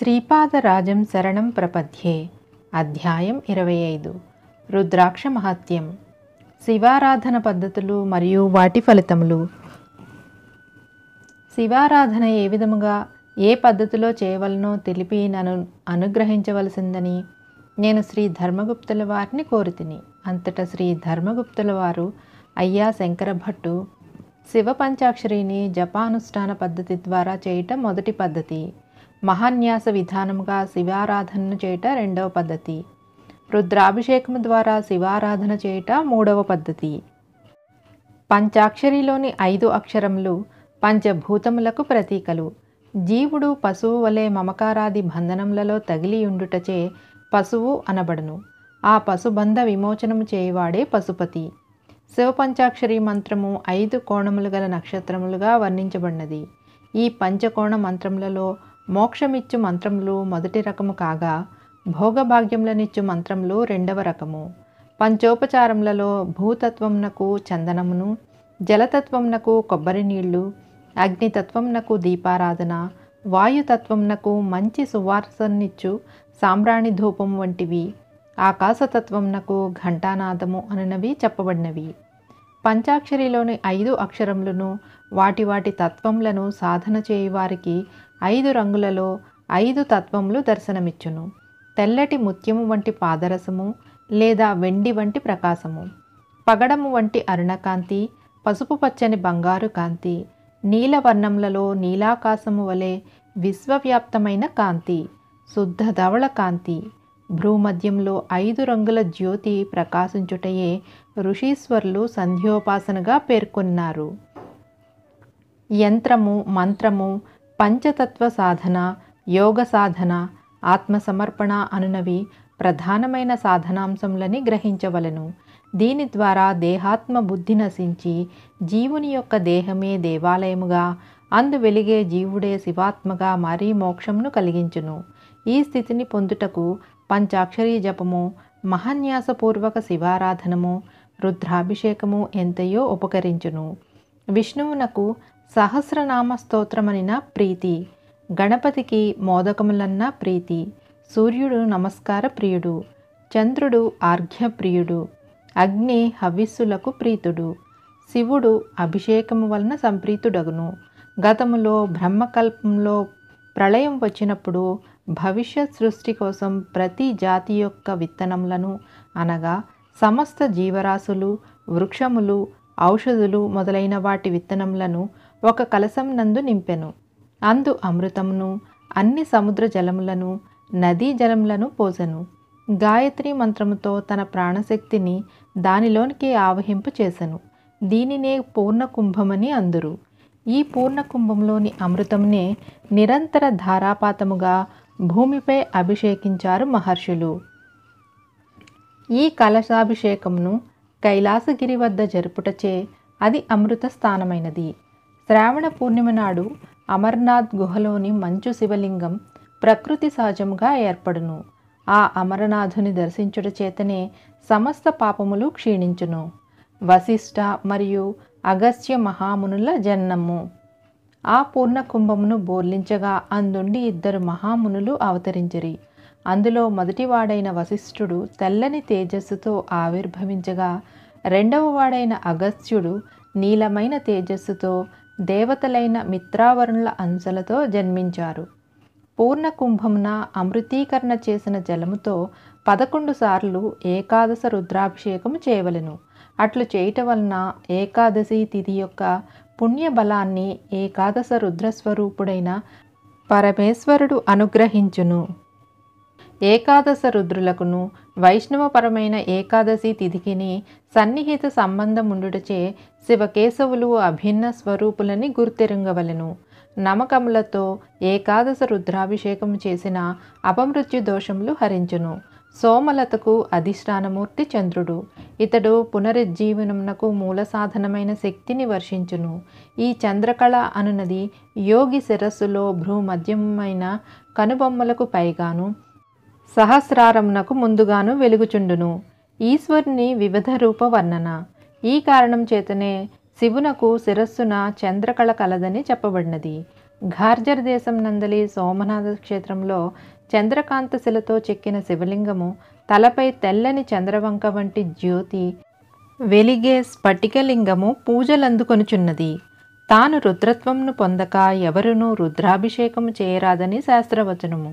శ్రీపాదరాజం శరణం ప్రపథ్యే అధ్యాయం ఇరవై ఐదు రుద్రాక్ష మహత్యం శివారాధన పద్ధతులు మరియు వాటి ఫలితములు శివారాధన ఏ విధముగా ఏ పద్ధతిలో చేయవలనో తెలిపి నన్ను అనుగ్రహించవలసిందని నేను శ్రీ ధర్మగుప్తుల వారిని కోరితిని అంతటా శ్రీ ధర్మగుప్తుల వారు అయ్యా శంకర భట్టు శివ పంచాక్షరిని జపానుష్ఠాన పద్ధతి ద్వారా చేయటం మొదటి పద్ధతి మహాన్యాస విధానముగా శివారాధనను చేయట రెండవ పద్ధతి రుద్రాభిషేకము ద్వారా శివారాధన చేయట మూడవ పద్ధతి పంచాక్షరిలోని ఐదు అక్షరములు పంచభూతములకు ప్రతీకలు జీవుడు పశువు వలె మమకారాది బంధనములలో తగిలియుండుటచే పశువు అనబడను ఆ పశుబంధ విమోచనము చేయవాడే పశుపతి శివపంచాక్షరి మంత్రము ఐదు కోణములు గల నక్షత్రములుగా వర్ణించబడినది ఈ పంచకోణ మంత్రములలో మోక్షమిచ్చు మంత్రములు మొదటి రకము కాగా భోగభాగ్యములనిచ్చు మంత్రములు రెండవ రకము పంచోపచారములలో భూతత్వమునకు చందనమును జలతత్వమునకు కొబ్బరి నీళ్లు అగ్నితత్వమునకు దీపారాధన వాయుతత్వమునకు మంచి సువార్సనిచ్చు సాంబ్రాణి ధూపం వంటివి ఆకాశతత్వమునకు ఘంటానాదము అనినవి చెప్పబడినవి పంచాక్షరిలోని ఐదు అక్షరములను వాటి వాటి తత్వములను సాధన చేయువారికి ఐదు రంగులలో ఐదు తత్వములు దర్శనమిచ్చును తెల్లటి ముత్యము వంటి పాదరసము లేదా వెండి వంటి ప్రకాశము పగడము వంటి అరుణకాంతి పసుపు పచ్చని బంగారు కాంతి నీలవర్ణములలో నీలాకాశము వలె విశ్వవ్యాప్తమైన కాంతి శుద్ధ ధవళ కాంతి భ్రూమధ్యంలో ఐదు రంగుల జ్యోతి ప్రకాశించుటయే ఋషీశ్వరులు సంధ్యోపాసనగా పేర్కొన్నారు యంత్రము మంత్రము పంచతత్వ సాధన యోగ సాధన ఆత్మసమర్పణ అనునవి ప్రధానమైన సాధనాంశంలని గ్రహించవలను దీని ద్వారా దేహాత్మ బుద్ధి నశించి జీవుని యొక్క దేహమే దేవాలయముగా అందు వెలిగే జీవుడే శివాత్మగా మరీ మోక్షంను కలిగించును ఈ స్థితిని పొందుటకు పంచాక్షరీ జపము మహాన్యాసపూర్వక శివారాధనము రుద్రాభిషేకము ఎంతయో ఉపకరించును విష్ణువునకు సహస్రనామ స్తోత్రమనిన ప్రీతి గణపతికి మోదకములన్న ప్రీతి సూర్యుడు నమస్కార ప్రియుడు చంద్రుడు ఆర్ఘ్యప్రియుడు అగ్ని హవిస్సులకు ప్రీతుడు శివుడు అభిషేకము వలన సంప్రీతుడగును గతములో బ్రహ్మకల్పంలో ప్రళయం వచ్చినప్పుడు భవిష్యత్ సృష్టి కోసం ప్రతి జాతి యొక్క విత్తనములను అనగా సమస్త జీవరాశులు వృక్షములు ఔషధులు మొదలైన వాటి విత్తనములను ఒక కలసం నందు నింపెను అందు అమృతమును అన్ని సముద్ర జలములను నదీ జలములను పోసెను గాయత్రి మంత్రముతో తన ప్రాణశక్తిని దానిలోనికి ఆవహింపు చేసెను దీనినే పూర్ణ కుంభమని అందురు ఈ పూర్ణ కుంభంలోని అమృతంనే నిరంతర ధారాపాతముగా భూమిపై అభిషేకించారు మహర్షులు ఈ కలశాభిషేకమును కైలాసగిరి వద్ద జరుపుటచే అది అమృత స్థానమైనది శ్రావణ పూర్ణిమ నాడు అమర్నాథ్ గుహలోని మంచు శివలింగం ప్రకృతి సహజముగా ఏర్పడును ఆ అమరనాథుని దర్శించుట చేతనే సమస్త పాపములు క్షీణించును వశిష్ట మరియు అగస్త్య మహామునుల జన్మము ఆ పూర్ణ కుంభమును బోర్లించగా అందుండి ఇద్దరు మహామునులు అవతరించిరి అందులో మొదటివాడైన వశిష్ఠుడు తెల్లని తేజస్సుతో ఆవిర్భవించగా రెండవ వాడైన అగస్త్యుడు నీలమైన తేజస్సుతో దేవతలైన మిత్రావరుణుల అంశలతో జన్మించారు పూర్ణ కుంభమున అమృతీకరణ చేసిన జలముతో పదకొండు సార్లు ఏకాదశ రుద్రాభిషేకము చేయవలను అట్లు చేయటం వలన ఏకాదశి తిథి యొక్క పుణ్యబలాన్ని ఏకాదశ రుద్రస్వరూపుడైన పరమేశ్వరుడు అనుగ్రహించును ఏకాదశ రుద్రులకును వైష్ణవపరమైన ఏకాదశి తిథికిని సన్నిహిత సంబంధం ఉండుటచే శివకేశవులు అభిన్న స్వరూపులని గుర్తిరంగవలను నమకములతో ఏకాదశ రుద్రాభిషేకం చేసిన అపమృత్యు దోషములు హరించును సోమలతకు అధిష్టానమూర్తి చంద్రుడు ఇతడు పునరుజ్జీవనమునకు మూల సాధనమైన శక్తిని వర్షించును ఈ చంద్రకళ అనునది యోగి శిరస్సులో భ్రూమధ్యమైన కనుబొమ్మలకు పైగాను సహస్రారమునకు ముందుగాను వెలుగుచుండును ఈశ్వరుని వివిధ రూప వర్ణన ఈ కారణం చేతనే శివునకు శిరస్సున చంద్రకళ కలదని చెప్పబడినది ఘార్జర్ దేశం నందలి సోమనాథ క్షేత్రంలో చంద్రకాంత శిలతో చెక్కిన శివలింగము తలపై తెల్లని చంద్రవంక వంటి జ్యోతి వెలిగే స్ఫటికలింగము పూజలందుకొనుచున్నది తాను రుద్రత్వంను పొందక ఎవరునూ రుద్రాభిషేకము చేయరాదని శాస్త్రవచనము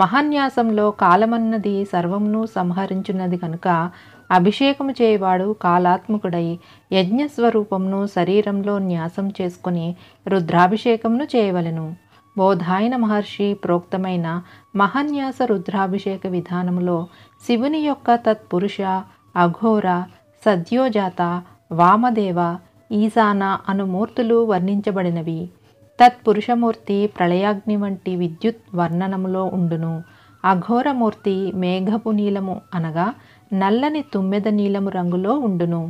మహాన్యాసంలో కాలమన్నది సర్వమును సంహరించున్నది కనుక అభిషేకము చేయవాడు కాలాత్మకుడై యజ్ఞస్వరూపమును శరీరంలో న్యాసం చేసుకుని రుద్రాభిషేకమును చేయవలను బోధాయన మహర్షి ప్రోక్తమైన మహాన్యాస రుద్రాభిషేక విధానములో శివుని యొక్క తత్పురుష అఘోర సద్యోజాత వామదేవ ఈశాన అను మూర్తులు వర్ణించబడినవి తత్పురుషమూర్తి ప్రళయాగ్ని వంటి విద్యుత్ వర్ణనములో ఉండును అఘోరమూర్తి మేఘపు నీలము అనగా నల్లని తుమ్మెద నీలము రంగులో ఉండును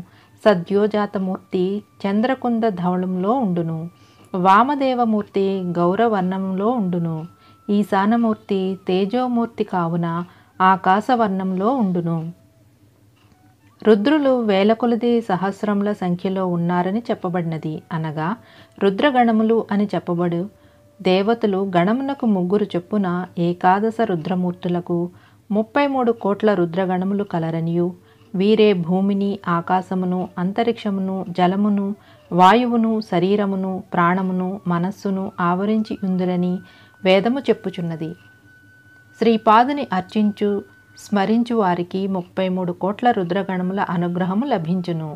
సద్యోజాతమూర్తి చంద్రకుంద ధవళంలో ఉండును వామదేవమూర్తి గౌరవర్ణంలో ఉండును ఈశానమూర్తి తేజోమూర్తి కావున ఆకాశవర్ణంలో ఉండును రుద్రులు వేల కొలది సహస్రముల సంఖ్యలో ఉన్నారని చెప్పబడినది అనగా రుద్రగణములు అని చెప్పబడు దేవతలు గణమునకు ముగ్గురు చొప్పున ఏకాదశ రుద్రమూర్తులకు ముప్పై మూడు కోట్ల రుద్రగణములు కలరనియు వీరే భూమిని ఆకాశమును అంతరిక్షమును జలమును వాయువును శరీరమును ప్రాణమును మనస్సును ఆవరించి ఉందులని వేదము చెప్పుచున్నది శ్రీపాదుని అర్చించు స్మరించు వారికి ముప్పై మూడు కోట్ల రుద్రగణముల అనుగ్రహము లభించును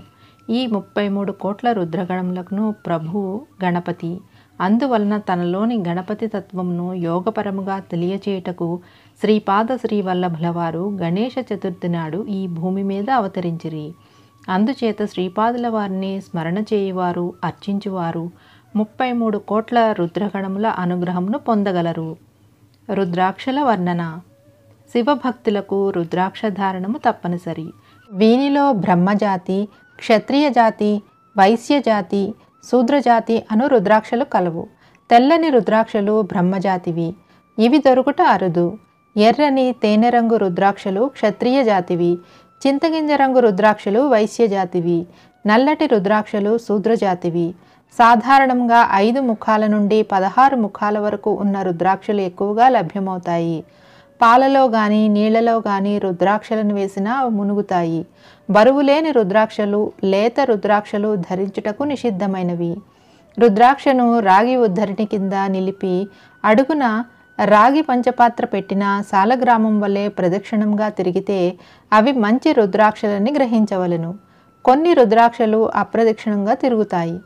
ఈ ముప్పై మూడు కోట్ల రుద్రగణములకు ప్రభువు గణపతి అందువలన తనలోని గణపతి తత్వమును యోగపరముగా తెలియచేయటకు శ్రీపాద శ్రీవల్లభుల వారు గణేష చతుర్థి నాడు ఈ భూమి మీద అవతరించిరి అందుచేత శ్రీపాదుల వారిని స్మరణ చేయువారు అర్చించువారు ముప్పై మూడు కోట్ల రుద్రగణముల అనుగ్రహమును పొందగలరు రుద్రాక్షల వర్ణన శివభక్తులకు రుద్రాక్ష ధారణము తప్పనిసరి వీనిలో బ్రహ్మజాతి క్షత్రియ జాతి వైశ్యజాతి శూద్రజాతి అను రుద్రాక్షలు కలవు తెల్లని రుద్రాక్షలు బ్రహ్మజాతివి ఇవి దొరుకుట అరుదు ఎర్రని తేనె రంగు రుద్రాక్షలు క్షత్రియ జాతివి చింతగింజ రంగు రుద్రాక్షలు వైశ్యజాతివి నల్లటి రుద్రాక్షలు శూద్రజాతివి సాధారణంగా ఐదు ముఖాల నుండి పదహారు ముఖాల వరకు ఉన్న రుద్రాక్షలు ఎక్కువగా లభ్యమవుతాయి పాలలో కానీ నీళ్లలో కానీ రుద్రాక్షలను వేసినా మునుగుతాయి బరువు లేని రుద్రాక్షలు లేత రుద్రాక్షలు ధరించుటకు నిషిద్ధమైనవి రుద్రాక్షను రాగి ఉద్ధరిణి కింద నిలిపి అడుగున రాగి పంచపాత్ర పెట్టిన సాలగ్రామం వలె ప్రదక్షిణంగా తిరిగితే అవి మంచి రుద్రాక్షలని గ్రహించవలను కొన్ని రుద్రాక్షలు అప్రదక్షిణంగా తిరుగుతాయి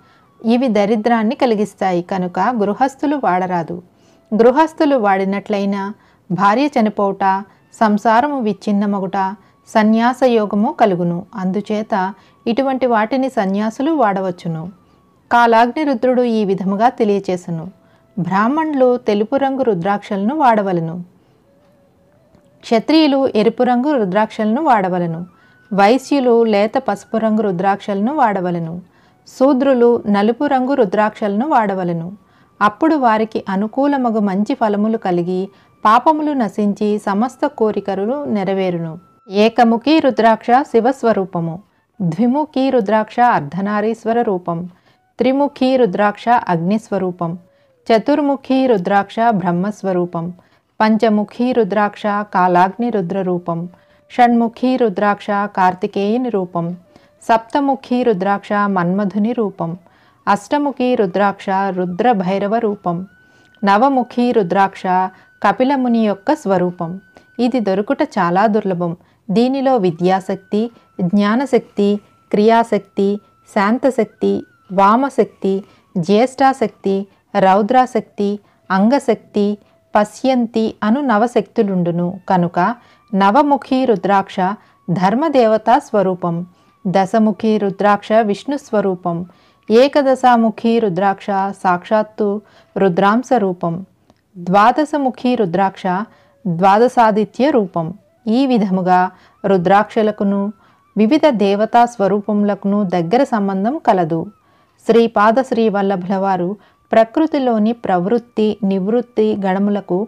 ఇవి దరిద్రాన్ని కలిగిస్తాయి కనుక గృహస్థులు వాడరాదు గృహస్థులు వాడినట్లయినా భార్య చనిపోవుట సంసారము విచ్ఛిన్నమగుట సన్యాస యోగము కలుగును అందుచేత ఇటువంటి వాటిని సన్యాసులు వాడవచ్చును కాలాగ్ని రుద్రుడు ఈ విధముగా తెలియచేసను బ్రాహ్మణులు తెలుపు రంగు రుద్రాక్షలను వాడవలను క్షత్రియులు ఎరుపు రంగు రుద్రాక్షలను వాడవలను వైశ్యులు లేత పసుపు రంగు రుద్రాక్షలను వాడవలను శూద్రులు నలుపు రంగు రుద్రాక్షలను వాడవలను అప్పుడు వారికి అనుకూలమగు మంచి ఫలములు కలిగి పాపములు నశించి సమస్త కోరికలు నెరవేరును ఏకముఖి రుద్రాక్ష శివస్వరూపము ద్విముఖి రుద్రాక్ష అర్ధనారీశ్వర రూపం త్రిముఖి రుద్రాక్ష అగ్నిస్వరూపం చతుర్ముఖి రుద్రాక్ష బ్రహ్మస్వరూపం పంచముఖి రుద్రాక్ష కాలాగ్ని రుద్రరూపం షణ్ముఖి రుద్రాక్ష కార్తికేయుని రూపం సప్తముఖి రుద్రాక్ష మన్మధుని రూపం అష్టముఖి రుద్రాక్ష రుద్రభైరవ రూపం నవముఖి రుద్రాక్ష కపిలముని యొక్క స్వరూపం ఇది దొరుకుట చాలా దుర్లభం దీనిలో విద్యాశక్తి జ్ఞానశక్తి క్రియాశక్తి శాంతశక్తి వామశక్తి జ్యేష్ఠాశక్తి రౌద్రాశక్తి అంగశక్తి పశ్యంతి అను నవశక్తులుండును కనుక నవముఖి రుద్రాక్ష ధర్మదేవతా స్వరూపం దశముఖి రుద్రాక్ష విష్ణు స్వరూపం ఏకదశాముఖి రుద్రాక్ష సాక్షాత్తు రుద్రాంశ రూపం ద్వాదశముఖి రుద్రాక్ష ద్వాదశాదిత్య రూపం ఈ విధముగా రుద్రాక్షలకును వివిధ దేవతా స్వరూపములకును దగ్గర సంబంధం కలదు శ్రీపాద శ్రీ వల్లభుల వారు ప్రకృతిలోని ప్రవృత్తి నివృత్తి గణములకు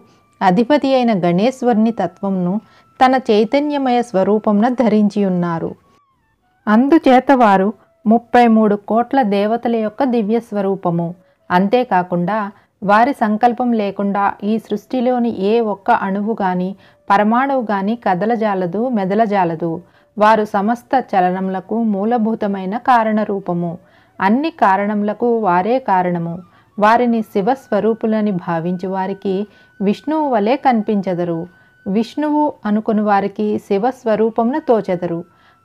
అధిపతి అయిన గణేశ్వరుని తత్వంను తన చైతన్యమయ స్వరూపమున ధరించి ఉన్నారు అందుచేత వారు ముప్పై మూడు కోట్ల దేవతల యొక్క దివ్య స్వరూపము అంతేకాకుండా వారి సంకల్పం లేకుండా ఈ సృష్టిలోని ఏ ఒక్క అణువు గాని పరమాణువు గాని కదలజాలదు మెదలజాలదు వారు సమస్త చలనములకు మూలభూతమైన కారణరూపము అన్ని కారణములకు వారే కారణము వారిని శివస్వరూపులని భావించి వారికి విష్ణువు వలె కనిపించదరు విష్ణువు అనుకుని వారికి శివస్వరూపమును తోచెదరు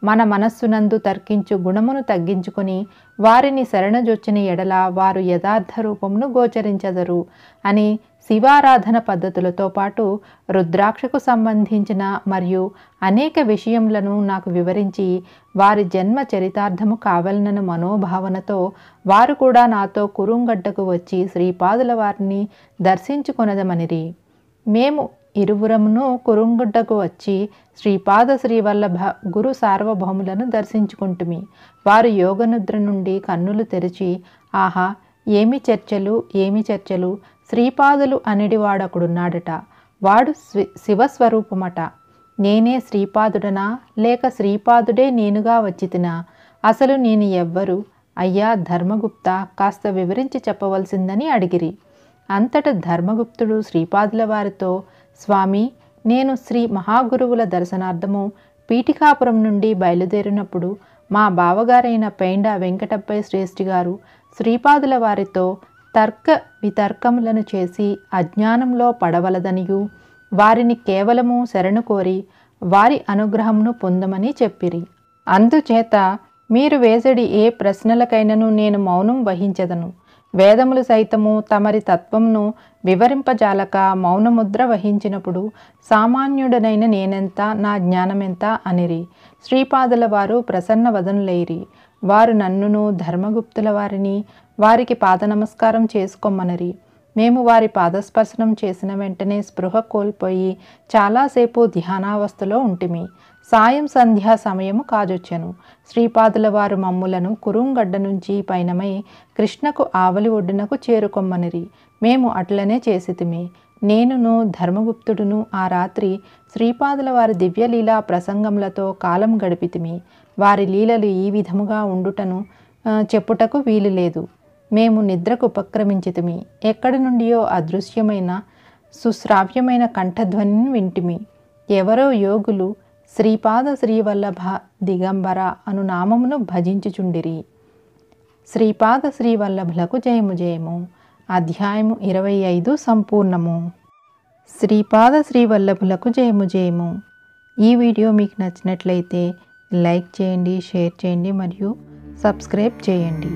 మన మనస్సునందు తర్కించు గుణమును తగ్గించుకుని వారిని శరణజొచ్చిన ఎడల వారు యథార్థ రూపమును గోచరించదరు అని శివారాధన పద్ధతులతో పాటు రుద్రాక్షకు సంబంధించిన మరియు అనేక విషయములను నాకు వివరించి వారి జన్మ చరితార్థము కావలనను మనోభావనతో వారు కూడా నాతో కురుంగడ్డకు వచ్చి శ్రీపాదుల వారిని దర్శించుకొనదమనిరి మేము ఇరువురమును కురుంగుడ్డకు వచ్చి శ్రీపాద శ్రీవల్లభ గురు సార్వభౌములను దర్శించుకుంటుమి వారు యోగనిద్ర నుండి కన్నులు తెరిచి ఆహా ఏమి చర్చలు ఏమి చర్చలు శ్రీపాదులు అనిడివాడొకడున్నాడట వాడు శివస్వరూపమట నేనే శ్రీపాదుడనా లేక శ్రీపాదుడే నేనుగా వచ్చితినా అసలు నేను ఎవ్వరు అయ్యా ధర్మగుప్త కాస్త వివరించి చెప్పవలసిందని అడిగిరి అంతట ధర్మగుప్తుడు శ్రీపాదుల వారితో స్వామి నేను శ్రీ మహాగురువుల దర్శనార్థము పీఠికాపురం నుండి బయలుదేరినప్పుడు మా బావగారైన పెయిండా వెంకటప్పయ్య శ్రేష్ఠి గారు శ్రీపాదుల వారితో తర్క వితర్కములను చేసి అజ్ఞానంలో పడవలదనియు వారిని కేవలము శరణు కోరి వారి అనుగ్రహమును పొందమని చెప్పిరి అందుచేత మీరు వేసడి ఏ ప్రశ్నలకైనను నేను మౌనం వహించదను వేదములు సైతము తమరి తత్వంను వివరింపజాలక మౌనముద్ర వహించినప్పుడు సామాన్యుడనైన నేనెంత నా జ్ఞానమెంత అనిరి శ్రీపాదుల వారు ప్రసన్న వదనులేరి వారు నన్నును ధర్మగుప్తుల వారిని వారికి పాద నమస్కారం చేసుకోమనరి మేము వారి పాదస్పర్శనం చేసిన వెంటనే స్పృహ కోల్పోయి చాలాసేపు ధ్యానావస్థలో ఉంటిమి సాయం సంధ్యా సమయము కాజొచ్చెను శ్రీపాదుల వారు మమ్ములను కురుంగడ్డ నుంచి పైనమై కృష్ణకు ఆవలి ఒడ్డునకు చేరుకొమ్మనిరి మేము అట్లనే చేసితిమి నేనును ధర్మగుప్తుడును ఆ రాత్రి శ్రీపాదుల వారి దివ్యలీలా ప్రసంగములతో కాలం గడిపితిమి వారి లీలలు ఈ విధముగా ఉండుటను చెప్పుటకు వీలు లేదు మేము నిద్రకు ఉపక్రమించితిమి ఎక్కడి నుండియో అదృశ్యమైన సుశ్రావ్యమైన కంఠధ్వనిని వింటిమి ఎవరో యోగులు శ్రీపాద శ్రీవల్లభ దిగంబర అను నామమును భజించుచుండిరి శ్రీపాద శ్రీవల్లభులకు జయము జయము అధ్యాయము ఇరవై ఐదు సంపూర్ణము శ్రీపాద శ్రీవల్లభులకు జయము జయము ఈ వీడియో మీకు నచ్చినట్లయితే లైక్ చేయండి షేర్ చేయండి మరియు సబ్స్క్రైబ్ చేయండి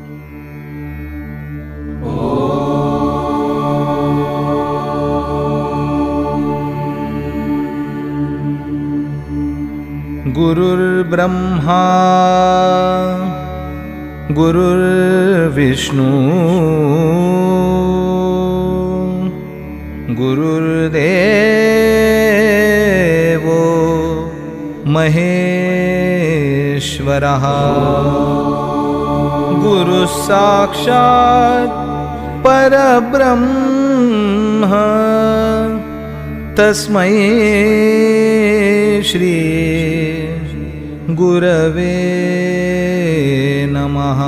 गुरुर्ब्रह्मा गुरुर्विष्णु गुरुर्देवो महेश्वरः गुरुस्साक्षात् परब्रह्म तस्मै श्री पुरवे नमः